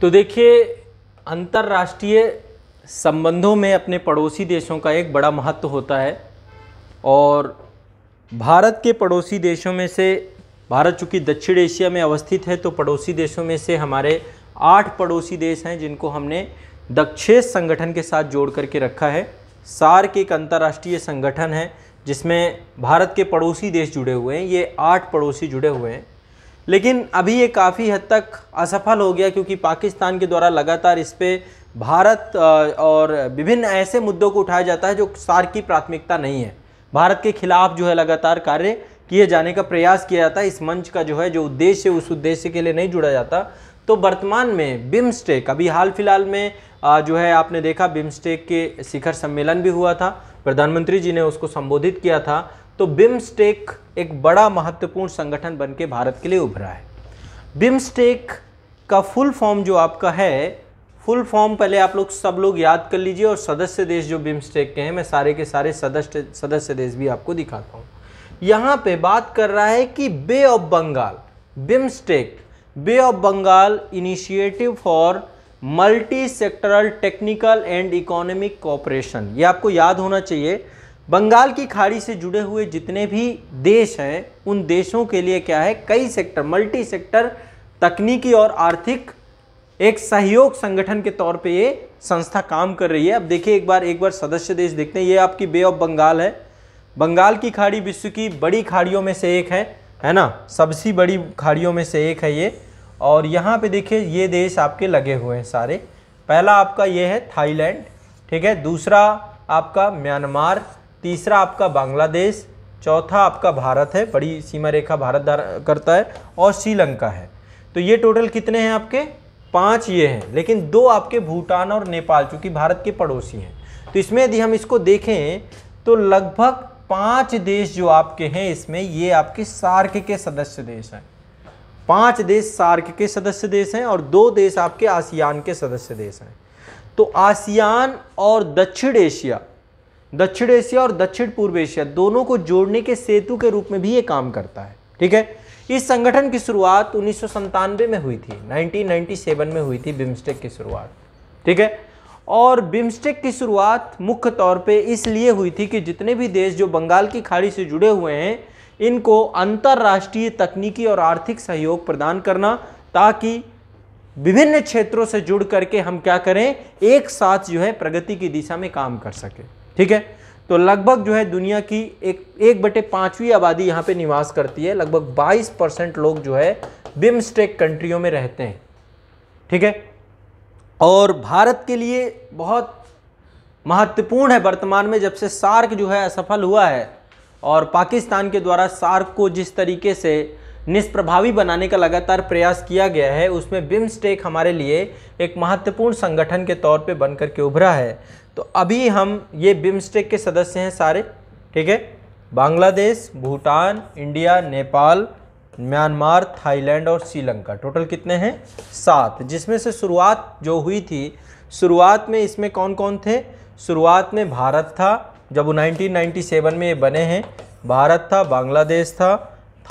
तो देखिए अंतर्राष्ट्रीय संबंधों में अपने पड़ोसी देशों का एक बड़ा महत्व होता है और भारत के पड़ोसी देशों में से भारत चूँकि दक्षिण एशिया में अवस्थित है तो पड़ोसी देशों में से हमारे आठ पड़ोसी देश हैं जिनको हमने दक्षेस संगठन के साथ जोड़ करके रखा है सार्क एक अंतर्राष्ट्रीय संगठन है जिसमें भारत के पड़ोसी देश जुड़े हुए हैं ये आठ पड़ोसी जुड़े हुए हैं लेकिन अभी ये काफ़ी हद तक असफल हो गया क्योंकि पाकिस्तान के द्वारा लगातार इस पर भारत और विभिन्न ऐसे मुद्दों को उठाया जाता है जो सार की प्राथमिकता नहीं है भारत के खिलाफ जो है लगातार कार्य किए जाने का प्रयास किया जाता है इस मंच का जो है जो उद्देश्य उस उद्देश्य के लिए नहीं जुड़ा जाता तो वर्तमान में बिम्स्टेक अभी हाल फिलहाल में जो है आपने देखा बिम्स्टेक के शिखर सम्मेलन भी हुआ था प्रधानमंत्री जी ने उसको संबोधित किया था तो बिम्स्टेक एक बड़ा महत्वपूर्ण संगठन बन के भारत के लिए उभरा है बिम्स्टेक का फुल फॉर्म जो आपका है फुल फॉर्म पहले आप लोग सब लोग याद कर लीजिए और सदस्य देश जो बिम्स्टेक के हैं मैं सारे के सारे सदस्य सदस्य देश भी आपको दिखाता हूँ यहाँ पे बात कर रहा है कि bay of Bengal BIMSTEC bay of Bengal initiative for multi sectoral technical and economic cooperation ये आपको याद होना चाहिए बंगाल की खाड़ी से जुड़े हुए जितने भी देश हैं उन देशों के लिए क्या है कई सेक्टर मल्टी सेक्टर तकनीकी और आर्थिक एक सहयोग संगठन के तौर पे ये संस्था काम कर रही है अब देखिए एक बार एक बार सदस्य देश देखते हैं ये आपकी बे ऑफ बंगाल है बंगाल की खाड़ी विश्व की बड़ी खाड़ियों में से एक है है ना सबसे बड़ी खाड़ियों में से एक है ये और यहाँ पे देखिए ये देश आपके लगे हुए हैं सारे पहला आपका ये है थाईलैंड ठीक है दूसरा आपका म्यांमार तीसरा आपका बांग्लादेश चौथा आपका भारत है बड़ी सीमा रेखा भारत करता है और श्रीलंका है तो ये टोटल कितने हैं आपके पाँच ये हैं लेकिन दो आपके भूटान और नेपाल चूँकि भारत के पड़ोसी हैं तो इसमें यदि हम इसको देखें तो लगभग पांच देश जो आपके हैं इसमें ये आपके सार्क के सदस्य देश हैं पांच देश सार्क के सदस्य देश हैं और दो देश आपके आसियान के सदस्य देश हैं तो आसियान और दक्षिण एशिया दक्षिण एशिया और दक्षिण पूर्व एशिया दोनों को जोड़ने के सेतु के रूप में भी ये काम करता है ठीक है इस संगठन की शुरुआत उन्नीस में हुई थी 1997 में हुई थी बिम्स्टेक की शुरुआत ठीक है और बिम्स्टेक की शुरुआत मुख्य तौर पे इसलिए हुई थी कि जितने भी देश जो बंगाल की खाड़ी से जुड़े हुए हैं इनको अंतर्राष्ट्रीय तकनीकी और आर्थिक सहयोग प्रदान करना ताकि विभिन्न क्षेत्रों से जुड़ करके हम क्या करें एक साथ जो है प्रगति की दिशा में काम कर सकें ठीक है तो लगभग जो है दुनिया की एक एक बटे पाँचवीं आबादी यहाँ पे निवास करती है लगभग 22 परसेंट लोग जो है बिम्स्टेक कंट्रियों में रहते हैं ठीक है और भारत के लिए बहुत महत्वपूर्ण है वर्तमान में जब से सार्क जो है असफल हुआ है और पाकिस्तान के द्वारा सार्क को जिस तरीके से निष्प्रभावी बनाने का लगातार प्रयास किया गया है उसमें बिम्स्टेक हमारे लिए एक महत्वपूर्ण संगठन के तौर पे बनकर के उभरा है तो अभी हम ये बिम्स्टेक के सदस्य हैं सारे ठीक है Bangladesh Bhutan India Nepal Myanmar Thailand और श्रीलंका टोटल कितने हैं सात जिसमें से शुरुआत जो हुई थी शुरुआत में इसमें कौन कौन थे शुरुआत में भारत था जब 1997 में ये बने हैं भारत था बांग्लादेश था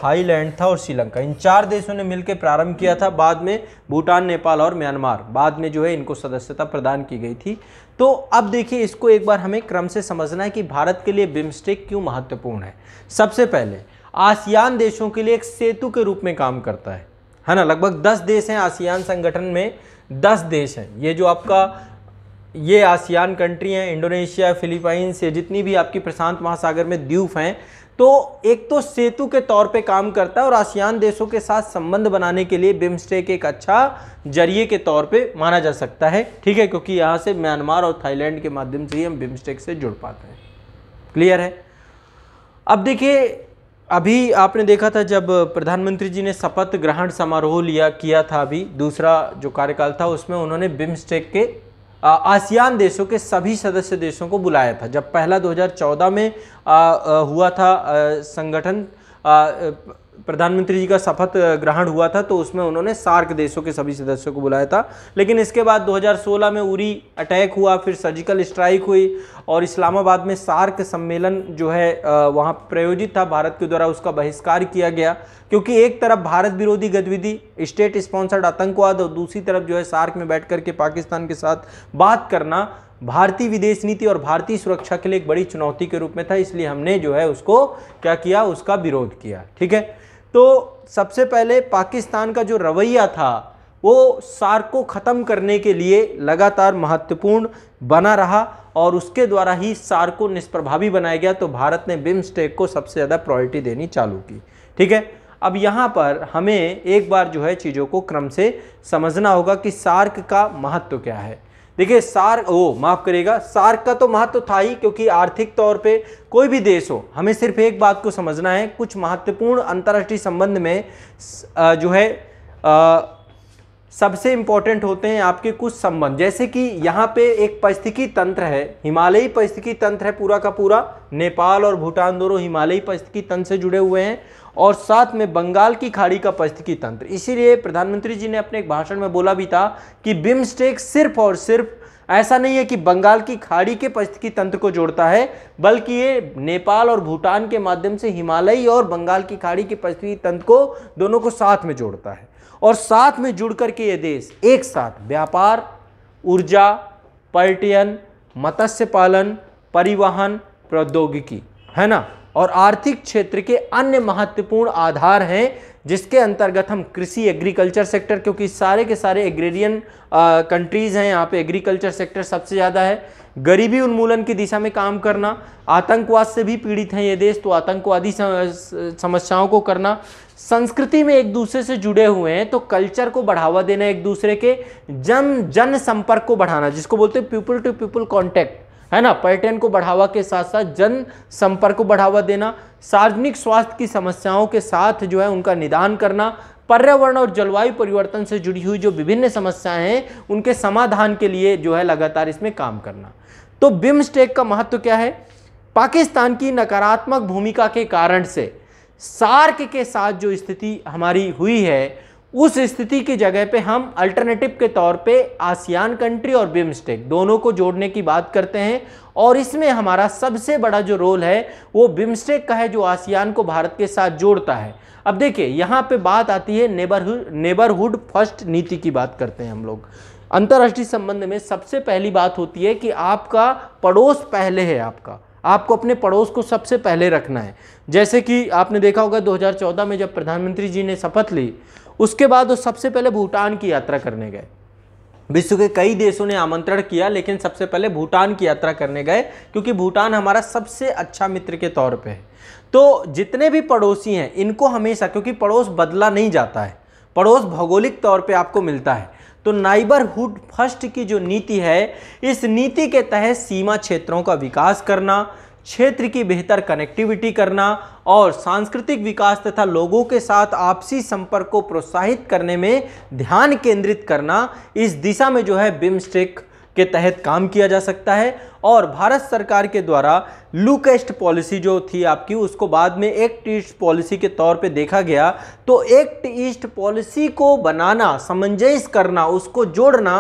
थाईलैंड था और श्रीलंका इन चार देशों ने मिलकर प्रारंभ किया था बाद में भूटान नेपाल और म्यांमार बाद में जो है इनको सदस्यता प्रदान की गई थी तो अब देखिए इसको एक बार हमें क्रम से समझना है कि भारत के लिए बिम्स्टेक क्यों महत्वपूर्ण है सबसे पहले आसियान देशों के लिए एक सेतु के रूप में काम करता है है ना लगभग दस देश हैं आसियान संगठन में दस देश हैं ये जो आपका ये आसियान कंट्री हैं इंडोनेशिया फिलीपाइंस ये जितनी भी आपकी प्रशांत महासागर में द्वीप हैं तो एक तो सेतु के तौर पे काम करता है और आसियान देशों के साथ संबंध बनाने के लिए बिम्स्टेक एक अच्छा जरिए के तौर पे माना जा सकता है ठीक है क्योंकि यहाँ से म्यांमार और थाईलैंड के माध्यम से ही हम बिम्स्टेक से जुड़ पाते हैं क्लियर है अब देखिए अभी आपने देखा था जब प्रधानमंत्री जी ने शपथ ग्रहण समारोह लिया किया था अभी दूसरा जो कार्यकाल था उसमें उन्होंने बिम्स्टेक के आसियान देशों के सभी सदस्य देशों को बुलाया था जब पहला 2014 में आ, आ, हुआ था आ, संगठन प्रधानमंत्री जी का शपथ ग्रहण हुआ था तो उसमें उन्होंने सार्क देशों के सभी सदस्यों को बुलाया था लेकिन इसके बाद 2016 में उरी अटैक हुआ फिर सर्जिकल स्ट्राइक हुई और इस्लामाबाद में सार्क सम्मेलन जो है वहाँ प्रायोजित था भारत के द्वारा उसका बहिष्कार किया गया क्योंकि एक तरफ भारत विरोधी गतिविधि स्टेट स्पॉन्सर्ड आतंकवाद और दूसरी तरफ जो है सार्क में बैठ करके पाकिस्तान के साथ बात करना भारतीय विदेश नीति और भारतीय सुरक्षा के लिए एक बड़ी चुनौती के रूप में था इसलिए हमने जो है उसको क्या किया उसका विरोध किया ठीक है तो सबसे पहले पाकिस्तान का जो रवैया था वो सार्क को ख़त्म करने के लिए लगातार महत्वपूर्ण बना रहा और उसके द्वारा ही सार्क को निष्प्रभावी बनाया गया तो भारत ने बिम्स्टेक को सबसे ज़्यादा प्रायोरिटी देनी चालू की ठीक है अब यहाँ पर हमें एक बार जो है चीज़ों को क्रम से समझना होगा कि सार्क का महत्व क्या है देखिए सार ओ माफ़ करेगा सार्क का तो महत्व तो था ही क्योंकि आर्थिक तौर पे कोई भी देश हो हमें सिर्फ एक बात को समझना है कुछ महत्वपूर्ण अंतर्राष्ट्रीय संबंध में जो है आ, सबसे इम्पॉर्टेंट होते हैं आपके कुछ संबंध जैसे कि यहाँ पे एक परिस्थिकी तंत्र है हिमालयी परिस्थिकी तंत्र है पूरा का पूरा नेपाल और भूटान दोनों हिमालयी परिस्थिकी तंत्र से जुड़े हुए हैं और साथ में बंगाल की खाड़ी का पश्चिमी तंत्र इसीलिए प्रधानमंत्री जी ने अपने एक भाषण में बोला भी था कि बिम्स्टेक सिर्फ और सिर्फ ऐसा नहीं है कि बंगाल की खाड़ी के पश्चिमी तंत्र को जोड़ता है बल्कि ये नेपाल और भूटान के माध्यम से हिमालयी और बंगाल की खाड़ी के पश्चिमी तंत्र को दोनों को साथ में जोड़ता है और साथ में जुड़ करके ये देश एक साथ व्यापार ऊर्जा पर्यटन मत्स्य पालन परिवहन प्रौद्योगिकी है ना और आर्थिक क्षेत्र के अन्य महत्वपूर्ण आधार हैं जिसके अंतर्गत हम कृषि एग्रीकल्चर सेक्टर क्योंकि सारे के सारे एग्रेरियन कंट्रीज़ हैं यहाँ पे एग्रीकल्चर सेक्टर सबसे ज़्यादा है गरीबी उन्मूलन की दिशा में काम करना आतंकवाद से भी पीड़ित हैं ये देश तो आतंकवादी समस्याओं को करना संस्कृति में एक दूसरे से जुड़े हुए हैं तो कल्चर को बढ़ावा देना एक दूसरे के जन जन संपर्क को बढ़ाना जिसको बोलते हैं पीपल टू पीपल कॉन्टैक्ट है ना पर्यटन को बढ़ावा के साथ साथ जन संपर्क को बढ़ावा देना सार्वजनिक स्वास्थ्य की समस्याओं के साथ जो है उनका निदान करना पर्यावरण और जलवायु परिवर्तन से जुड़ी हुई जो विभिन्न समस्याएं हैं उनके समाधान के लिए जो है लगातार इसमें काम करना तो बिम्स्टेक का महत्व क्या है पाकिस्तान की नकारात्मक भूमिका के कारण से सार्क के साथ जो स्थिति हमारी हुई है उस स्थिति की जगह पे हम अल्टरनेटिव के तौर पे आसियान कंट्री और बिमस्टेक दोनों को जोड़ने की बात करते हैं और इसमें हमारा सबसे बड़ा जो रोल है वो बिमस्टेक का है जो आसियान को भारत के साथ जोड़ता है अब देखिए यहाँ पे बात आती है नेबरहुड नेबरहुड फर्स्ट नीति की बात करते हैं हम लोग अंतर्राष्ट्रीय संबंध में सबसे पहली बात होती है कि आपका पड़ोस पहले है आपका आपको अपने पड़ोस को सबसे पहले रखना है जैसे कि आपने देखा होगा 2014 में जब प्रधानमंत्री जी ने शपथ ली उसके बाद वो सबसे पहले भूटान की यात्रा करने गए विश्व के कई देशों ने आमंत्रण किया लेकिन सबसे पहले भूटान की यात्रा करने गए क्योंकि भूटान हमारा सबसे अच्छा मित्र के तौर पे है तो जितने भी पड़ोसी हैं इनको हमेशा क्योंकि पड़ोस बदला नहीं जाता है पड़ोस भौगोलिक तौर पे आपको मिलता है तो नाइबरहुड फर्स्ट की जो नीति है इस नीति के तहत सीमा क्षेत्रों का विकास करना क्षेत्र की बेहतर कनेक्टिविटी करना और सांस्कृतिक विकास तथा लोगों के साथ आपसी संपर्क को प्रोत्साहित करने में ध्यान केंद्रित करना इस दिशा में जो है बिम्स्टेक के तहत काम किया जा सकता है और भारत सरकार के द्वारा लुकेस्ट पॉलिसी जो थी आपकी उसको बाद में एक्ट ईस्ट पॉलिसी के तौर पे देखा गया तो एक्ट ईस्ट पॉलिसी को बनाना समंजस करना उसको जोड़ना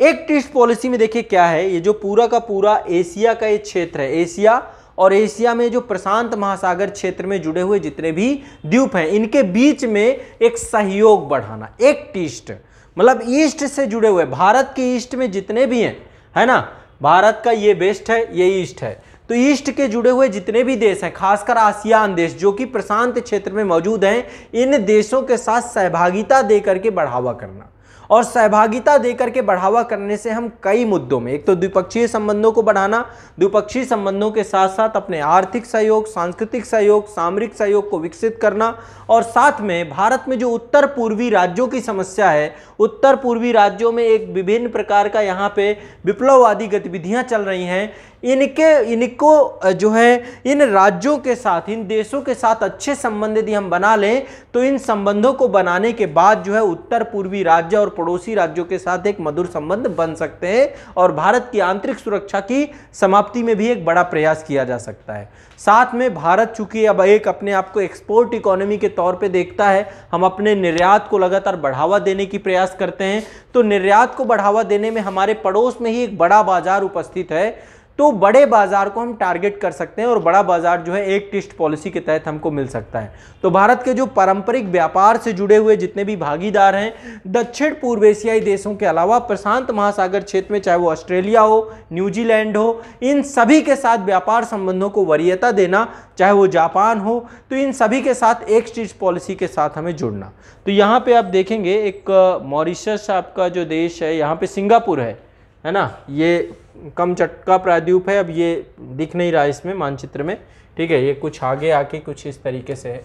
एक ट्रिस्ट पॉलिसी में देखिए क्या है ये जो पूरा का पूरा एशिया का ये क्षेत्र है एशिया और एशिया में जो प्रशांत महासागर क्षेत्र में जुड़े हुए जितने भी द्वीप हैं इनके बीच में एक सहयोग बढ़ाना एक टीस्ट मतलब ईस्ट से जुड़े हुए भारत के ईस्ट में जितने भी हैं है ना भारत का ये वेस्ट है ये ईस्ट है तो ईस्ट के जुड़े हुए जितने भी देश हैं खासकर आसियान देश जो कि प्रशांत क्षेत्र में मौजूद हैं इन देशों के साथ सहभागिता दे करके बढ़ावा करना और सहभागिता देकर के बढ़ावा करने से हम कई मुद्दों में एक तो द्विपक्षीय संबंधों को बढ़ाना द्विपक्षीय संबंधों के साथ साथ अपने आर्थिक सहयोग सांस्कृतिक सहयोग सामरिक सहयोग को विकसित करना और साथ में भारत में जो उत्तर पूर्वी राज्यों की समस्या है उत्तर पूर्वी राज्यों में एक विभिन्न प्रकार का यहाँ पे विप्लववादी गतिविधियाँ चल रही हैं इनके इनको जो है इन राज्यों के साथ इन देशों के साथ अच्छे संबंध यदि हम बना लें तो इन संबंधों को बनाने के बाद जो है उत्तर पूर्वी राज्य और पड़ोसी राज्यों के साथ एक मधुर संबंध बन सकते हैं और भारत की आंतरिक सुरक्षा की समाप्ति में भी एक बड़ा प्रयास किया जा सकता है साथ में भारत चूंकि अब एक अपने आप को एक्सपोर्ट इकोनॉमी के तौर पर देखता है हम अपने निर्यात को लगातार बढ़ावा देने की प्रयास करते हैं तो निर्यात को बढ़ावा देने में हमारे पड़ोस में ही एक बड़ा बाजार उपस्थित है तो बड़े बाजार को हम टारगेट कर सकते हैं और बड़ा बाजार जो है एक टिस्ट पॉलिसी के तहत हमको मिल सकता है तो भारत के जो पारंपरिक व्यापार से जुड़े हुए जितने भी भागीदार हैं दक्षिण पूर्व एशियाई देशों के अलावा प्रशांत महासागर क्षेत्र में चाहे वो ऑस्ट्रेलिया हो न्यूजीलैंड हो इन सभी के साथ व्यापार संबंधों को वरीयता देना चाहे वो जापान हो तो इन सभी के साथ एक टिस्ट पॉलिसी के साथ हमें जुड़ना तो यहाँ पर आप देखेंगे एक मॉरिशस आपका जो देश है यहाँ पर सिंगापुर है है ना ये कम चटका प्रायद्वीप है अब ये दिख नहीं रहा इसमें मानचित्र में ठीक है ये कुछ आगे आके कुछ इस तरीके से है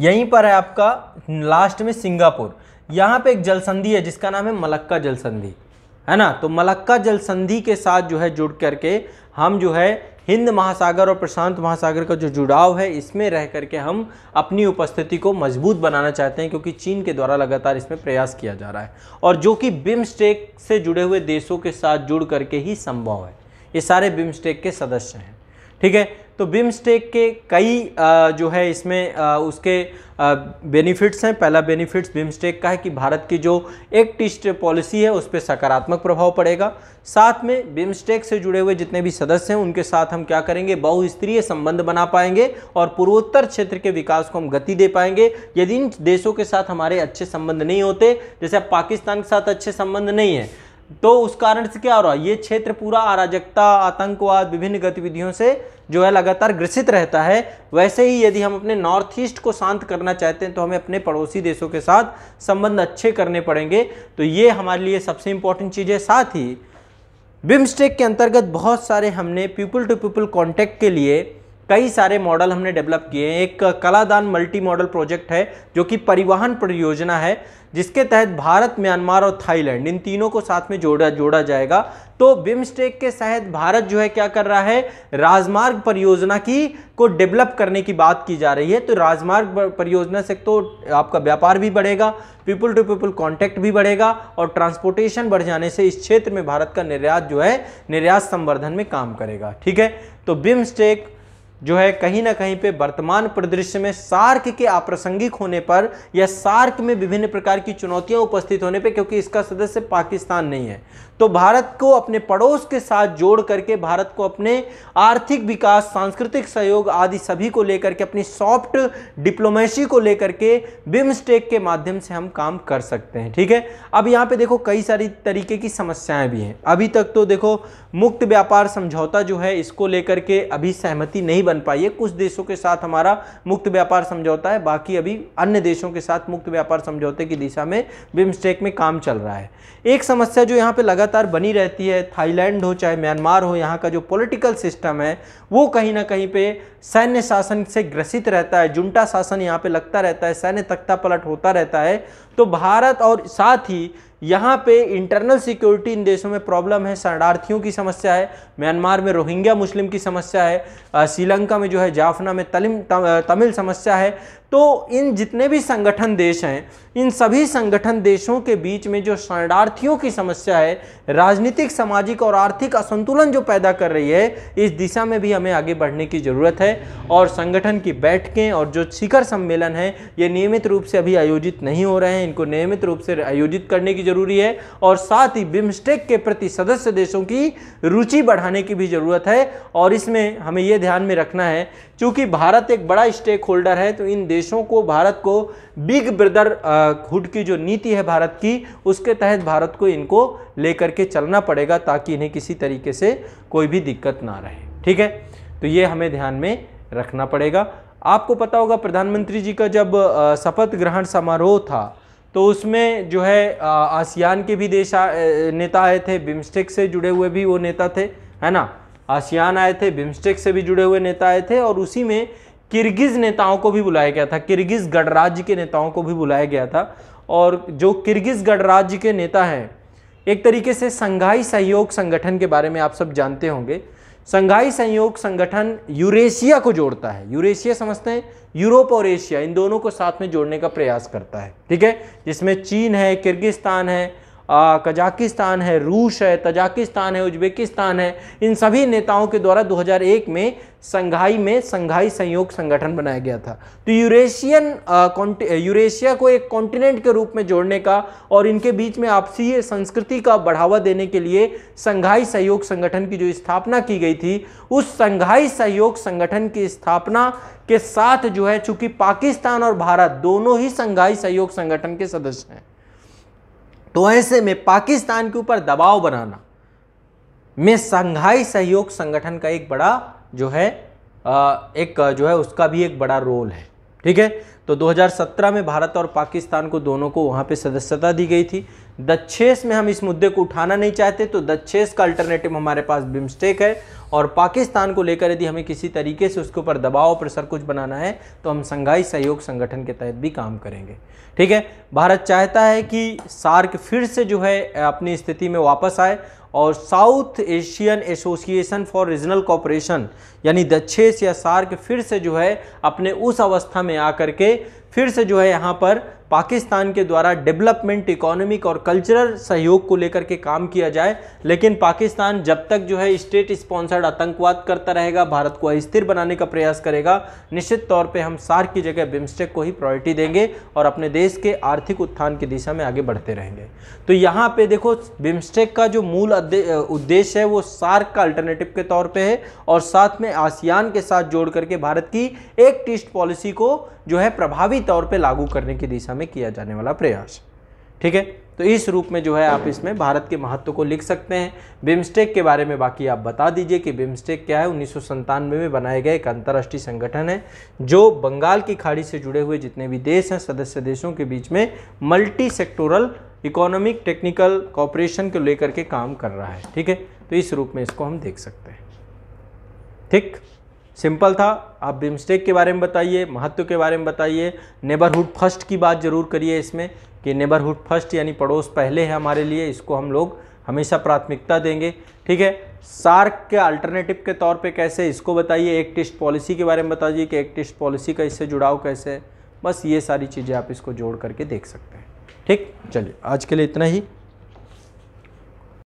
यहीं पर है आपका लास्ट में सिंगापुर यहाँ पे एक जल संधि है जिसका नाम है मलक्का जल संधि है ना तो मलक्का जल संधि के साथ जो है जुड़ करके हम जो है हिंद महासागर और प्रशांत महासागर का जो जुड़ाव है इसमें रह करके हम अपनी उपस्थिति को मजबूत बनाना चाहते हैं क्योंकि चीन के द्वारा लगातार इसमें प्रयास किया जा रहा है और जो कि बिम्स्टेक से जुड़े हुए देशों के साथ जुड़ करके ही संभव है ये सारे बिम्स्टेक के सदस्य हैं ठीक है तो बिमस्टेक के कई जो है इसमें उसके बेनिफिट्स हैं पहला बेनिफिट्स बिमस्टेक का है कि भारत की जो एक टिस्ट पॉलिसी है उस पर सकारात्मक प्रभाव पड़ेगा साथ में बिमस्टेक से जुड़े हुए जितने भी सदस्य हैं उनके साथ हम क्या करेंगे बहुस्तरीय संबंध बना पाएंगे और पूर्वोत्तर क्षेत्र के विकास को हम गति दे पाएंगे यदि इन देशों के साथ हमारे अच्छे संबंध नहीं होते जैसे अब पाकिस्तान के साथ अच्छे संबंध नहीं है तो उस कारण से क्या हो रहा है ये क्षेत्र पूरा अराजकता आतंकवाद विभिन्न गतिविधियों से जो है लगातार ग्रसित रहता है वैसे ही यदि हम अपने नॉर्थ ईस्ट को शांत करना चाहते हैं तो हमें अपने पड़ोसी देशों के साथ संबंध अच्छे करने पड़ेंगे तो ये हमारे लिए सबसे इंपॉर्टेंट चीज़ है साथ ही बिम्स्टेक के अंतर्गत बहुत सारे हमने पीपल टू पीपल कॉन्टैक्ट के लिए कई सारे मॉडल हमने डेवलप किए हैं एक कलादान मल्टी मॉडल प्रोजेक्ट है जो कि परिवहन परियोजना है जिसके तहत भारत म्यांमार और थाईलैंड इन तीनों को साथ में जोड़ा जोड़ा जाएगा तो बिम्स्टेक के तहत भारत जो है क्या कर रहा है राजमार्ग परियोजना की को डेवलप करने की बात की जा रही है तो राजमार्ग परियोजना से तो आपका व्यापार भी बढ़ेगा पीपल टू पीपल कॉन्टैक्ट भी बढ़ेगा और ट्रांसपोर्टेशन बढ़ जाने से इस क्षेत्र में भारत का निर्यात जो है निर्यात संवर्धन में काम करेगा ठीक है तो बिम्स्टेक जो है कहीं ना कहीं पे वर्तमान परिदृश्य में सार्क के आप्रासंगिक होने पर या सार्क में विभिन्न प्रकार की चुनौतियां उपस्थित होने पे क्योंकि इसका सदस्य पाकिस्तान नहीं है तो भारत को अपने पड़ोस के साथ जोड़ करके भारत को अपने आर्थिक विकास सांस्कृतिक सहयोग आदि सभी को लेकर के अपनी सॉफ्ट डिप्लोमेसी को लेकर के बिमस्टेक के माध्यम से हम काम कर सकते हैं ठीक है अब यहाँ पे देखो कई सारी तरीके की समस्याएं भी हैं अभी तक तो देखो मुक्त व्यापार समझौता जो है इसको लेकर के अभी सहमति नहीं बन पाई है कुछ देशों के साथ हमारा मुक्त व्यापार समझौता है बाकी अभी अन्य देशों के साथ मुक्त व्यापार समझौते की दिशा में बिमस्टेक में काम चल रहा है एक समस्या जो यहाँ पर लगातार बनी रहती है थाईलैंड हो चाहे म्यांमार हो यहाँ का जो पोलिटिकल सिस्टम है वो कहीं ना कहीं पे सैन्य शासन से ग्रसित रहता है जुंटा शासन यहाँ पे लगता रहता है सैन्य तख्ता पलट होता रहता है तो भारत और साथ ही यहाँ पे इंटरनल सिक्योरिटी इन देशों में प्रॉब्लम है शरणार्थियों की समस्या है म्यांमार में रोहिंग्या मुस्लिम की समस्या है श्रीलंका में जो है जाफना में तलिम तमिल समस्या है तो इन जितने भी संगठन देश हैं इन सभी संगठन देशों के बीच में जो शरणार्थियों की समस्या है राजनीतिक सामाजिक और आर्थिक असंतुलन जो पैदा कर रही है इस दिशा में भी हमें आगे बढ़ने की ज़रूरत है और संगठन की बैठकें और जो शिखर सम्मेलन है ये नियमित रूप से अभी आयोजित नहीं हो रहे हैं इनको नियमित रूप से आयोजित करने की ज़रूरी है और साथ ही बिम्स्टेक के प्रति सदस्य देशों की रुचि बढ़ाने की भी ज़रूरत है और इसमें हमें ये ध्यान में रखना है चूँकि भारत एक बड़ा स्टेक होल्डर है तो इन देशों को भारत को बिग ब्रदर हुड की जो नीति है भारत की उसके तहत भारत को इनको लेकर के चलना पड़ेगा ताकि इन्हें किसी तरीके से कोई भी दिक्कत ना रहे ठीक है तो ये हमें ध्यान में रखना पड़ेगा आपको पता होगा प्रधानमंत्री जी का जब शपथ ग्रहण समारोह था तो उसमें जो है आसियान के भी देश नेता आए थे बिम्स्टेक से जुड़े हुए भी वो नेता थे है ना आसियान आए थे बिम्स्टेक से भी जुड़े हुए नेता आए थे और उसी में किर्गिज नेताओं को भी बुलाया गया था किर्गिज गणराज्य के नेताओं को भी बुलाया गया था और जो किर्गिज गणराज्य के नेता हैं एक तरीके से संघाई सहयोग संगठन के बारे में आप सब जानते होंगे संघाई संयोग संगठन यूरेशिया को जोड़ता है यूरेशिया समझते हैं यूरोप और एशिया इन दोनों को साथ में जोड़ने का प्रयास करता है ठीक है जिसमें चीन है किर्गिस्तान है कजाकिस्तान है रूस है तजाकिस्तान है उज्बेकिस्तान है इन सभी नेताओं के द्वारा 2001 में संघाई में संघाई संयोग संगठन बनाया गया था तो यूरेशियन यूरेशिया को एक कॉन्टिनेंट के रूप में जोड़ने का और इनके बीच में आपसी संस्कृति का बढ़ावा देने के लिए संघाई सहयोग संगठन की जो स्थापना की गई थी उस संघाई सहयोग संगठन की स्थापना के साथ जो है चूंकि पाकिस्तान और भारत दोनों ही संघाई सहयोग संगठन के सदस्य हैं तो ऐसे में पाकिस्तान के ऊपर दबाव बनाना में संघाई सहयोग संगठन का एक बड़ा जो है एक जो है उसका भी एक बड़ा रोल है ठीक है तो 2017 में भारत और पाकिस्तान को दोनों को वहाँ पे सदस्यता दी गई थी दक्षेस में हम इस मुद्दे को उठाना नहीं चाहते तो दक्षेस का अल्टरनेटिव हमारे पास बिमस्टेक है और पाकिस्तान को लेकर यदि हमें किसी तरीके से उसके ऊपर दबाव प्रेशर कुछ बनाना है तो हम संघाई सहयोग संगठन के तहत भी काम करेंगे ठीक है भारत चाहता है कि सार्क फिर से जो है अपनी स्थिति में वापस आए और south Asian association for regional cooperation यानी दक्षेस या सार्क फिर से जो है अपने उस अवस्था में आकर के फिर से जो है यहाँ पर पाकिस्तान के द्वारा डेवलपमेंट इकोनॉमिक और कल्चरल सहयोग को लेकर के काम किया जाए लेकिन पाकिस्तान जब तक जो है स्टेट स्पॉन्सर्ड आतंकवाद करता रहेगा भारत को अस्थिर बनाने का प्रयास करेगा निश्चित तौर पर हम सार्क की जगह बिम्स्टेक को ही प्रायोरिटी देंगे और अपने देश के आर्थिक उत्थान की दिशा में आगे बढ़ते रहेंगे तो यहाँ पर देखो बिम्स्टेक का जो मूल उद्देश्य है वो सार्क का अल्टरनेटिव के तौर पर है और साथ में आसियान के साथ जोड़ करके भारत की एक टिस्ट पॉलिसी को जो है प्रभावी तौर पर लागू करने की दिशा में में किया जाने वाला प्रयास ठीक है तो इस रूप में जो है आप इसमें भारत के महत्व को लिख सकते हैं बिम्स्टेक के बारे में बाकी आप बता दीजिए कि बिम्स्टेक क्या है उन्नीस में बनाए गए एक अंतर्राष्ट्रीय संगठन है जो बंगाल की खाड़ी से जुड़े हुए जितने भी देश हैं सदस्य देशों के बीच में multi sectoral economic technical cooperation को लेकर के काम कर रहा है ठीक है तो इस रूप में इसको हम देख सकते हैं ठीक सिंपल था आप बिमस्टेक के बारे में बताइए महत्व के बारे में बताइए नेबरहुड फर्स्ट की बात ज़रूर करिए इसमें कि नेबरहुड फर्स्ट यानी पड़ोस पहले है हमारे लिए इसको हम लोग हमेशा प्राथमिकता देंगे ठीक है सार्क के अल्टरनेटिव के तौर पे कैसे इसको बताइए एक टेस्ट पॉलिसी के बारे में बताइए कि एक टेस्ट पॉलिसी का इससे जुड़ाव कैसे है बस ये सारी चीज़ें आप इसको जोड़ करके देख सकते हैं ठीक चलिए आज के लिए इतना ही